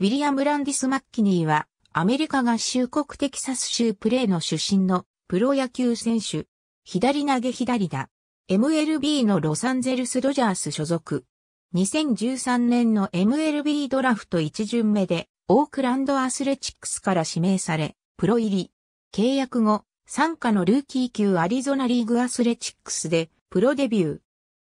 ウィリアム・ランディス・マッキニーは、アメリカ合衆国テキサス州プレーの出身のプロ野球選手、左投げ左打、MLB のロサンゼルス・ドジャース所属。2013年の MLB ドラフト1巡目で、オークランドアスレチックスから指名され、プロ入り。契約後、参加のルーキー級アリゾナリーグアスレチックスで、プロデビュー。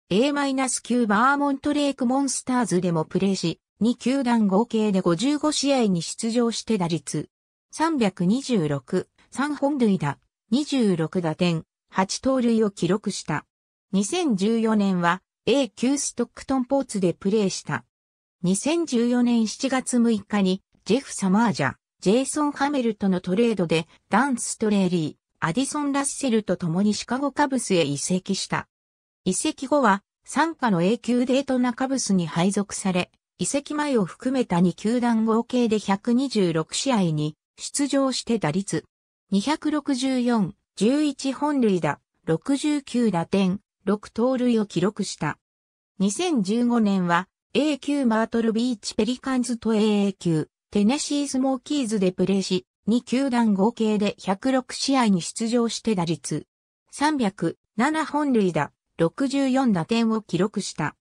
A-9 バーモントレイクモンスターズでもプレーし、二球団合計で55試合に出場して打率326、3本塁打、26打点、8盗塁を記録した。2014年は A 級ストックトンポーツでプレーした。2014年7月6日にジェフ・サマージャ、ジェイソン・ハメルとのトレードでダン・ストレーリー、アディソン・ラッセルと共にシカゴカブスへ移籍した。移籍後は参加の A 級デートナカブスに配属され、移籍前を含めた2球団合計で126試合に出場して打率264、11本塁打、69打点、6盗塁を記録した。2015年は A 級マートルビーチペリカンズと AA 級テネシースモーキーズでプレーし、2球団合計で106試合に出場して打率307本塁打、64打点を記録した。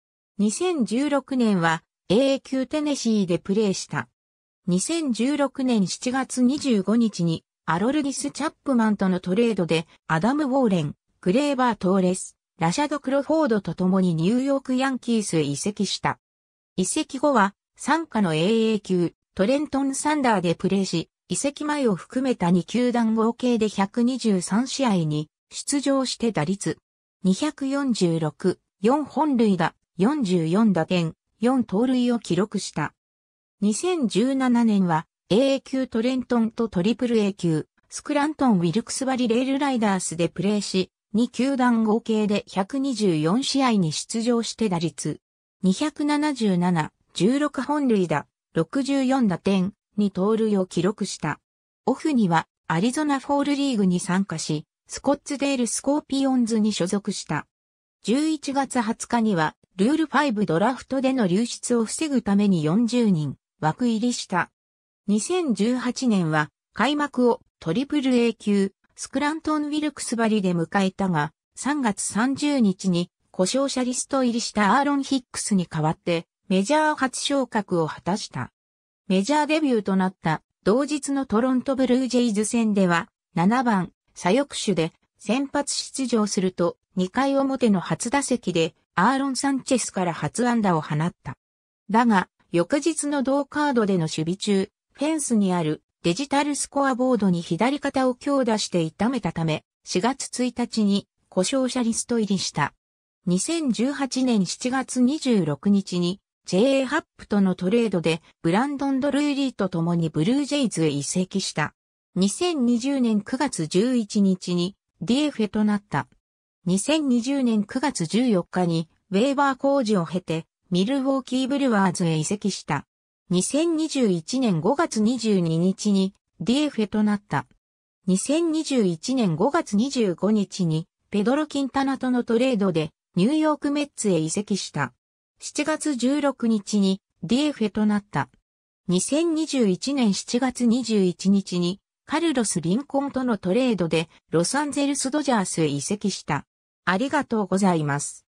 2016年は AA 級テネシーでプレーした。2016年7月25日にアロルディス・チャップマンとのトレードでアダム・ウォーレン、グレーバー・トーレス、ラシャド・クロフォードと共にニューヨーク・ヤンキースへ移籍した。移籍後は参加の AA 級トレントン・サンダーでプレーし、移籍前を含めた2球団合計で123試合に出場して打率246、4本塁打、44打点、4盗塁を記録した。2017年は AA 級トレントンとトリプル A 級、スクラントン・ウィルクスバリレールライダースでプレーし、2球団合計で124試合に出場して打率、277、16本塁打、64打点、2盗塁を記録した。オフにはアリゾナフォールリーグに参加し、スコッツデールスコーピオンズに所属した。11月20日にはルール5ドラフトでの流出を防ぐために40人枠入りした。2018年は開幕をトリプル A 級スクラントン・ウィルクスバリで迎えたが3月30日に故障者リスト入りしたアーロン・ヒックスに代わってメジャー初昇格を果たした。メジャーデビューとなった同日のトロントブルージェイズ戦では7番左翼手で先発出場すると2回表の初打席でアーロン・サンチェスから初安打を放った。だが、翌日の同カードでの守備中、フェンスにあるデジタルスコアボードに左肩を強打して痛めたため、4月1日に故障者リスト入りした。2018年7月26日に JA ハップとのトレードでブランドン・ドルーリーと共にブルージェイズへ移籍した。2020年9月11日に DF となった。2020年9月14日にウェーバー工事を経てミルウォーキーブルワーズへ移籍した。2021年5月22日にディエフェとなった。2021年5月25日にペドロ・キンタナとのトレードでニューヨークメッツへ移籍した。7月16日にディエフェとなった。2021年7月21日にカルロス・リンコンとのトレードでロサンゼルス・ドジャースへ移籍した。ありがとうございます。